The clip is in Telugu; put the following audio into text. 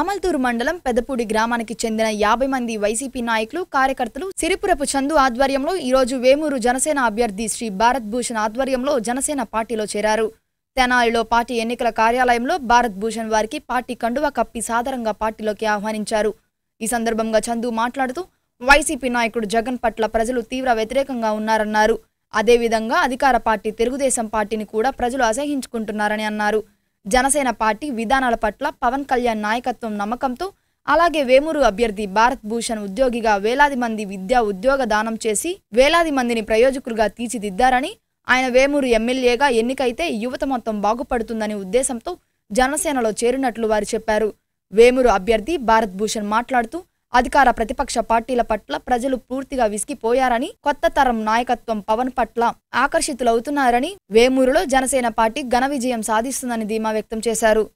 అమల్తూరు మండలం పెదపూడి గ్రామానికి చెందిన యాభై మంది వైసీపీ నాయకులు కార్యకర్తలు సిరిపురపు చందు ఆధ్వర్యంలో ఈరోజు వేమూరు జనసేన అభ్యర్థి శ్రీ భారత్ భూషణ్ ఆధ్వర్యంలో జనసేన పార్టీలో చేరారు తెనాలిలో పార్టీ ఎన్నికల కార్యాలయంలో భారత్ భూషణ్ వారికి పార్టీ కండువ కప్పి సాధారణంగా పార్టీలోకి ఆహ్వానించారు ఈ సందర్భంగా చందు మాట్లాడుతూ వైసీపీ నాయకుడు జగన్ పట్ల ప్రజలు తీవ్ర వ్యతిరేకంగా ఉన్నారన్నారు అదేవిధంగా అధికార పార్టీ తెలుగుదేశం పార్టీని కూడా ప్రజలు అసహించుకుంటున్నారని అన్నారు జనసేన పార్టీ విధానాల పట్ల పవన్ కళ్యాణ్ నాయకత్వం నమ్మకంతో అలాగే వేమూరు అభ్యర్థి భారత్ భూషణ్ ఉద్యోగిగా వేలాది మంది విద్యా ఉద్యోగ దానం చేసి వేలాది మందిని ప్రయోజకులుగా తీర్చిదిద్దారని ఆయన వేమూరు ఎమ్మెల్యేగా ఎన్నికైతే యువత మొత్తం బాగుపడుతుందనే ఉద్దేశంతో జనసేనలో చేరినట్లు వారు చెప్పారు వేమూరు అభ్యర్థి భారత్ భూషణ్ మాట్లాడుతూ అధికార ప్రతిపక్ష పార్టీల పట్ల ప్రజలు పూర్తిగా విసిగిపోయారని కొత్త తరం నాయకత్వం పవన్ పట్ల ఆకర్షితులవుతున్నారని వేమూరులో జనసేన పార్టీ ఘన విజయం సాధిస్తుందని ధీమా వ్యక్తం చేశారు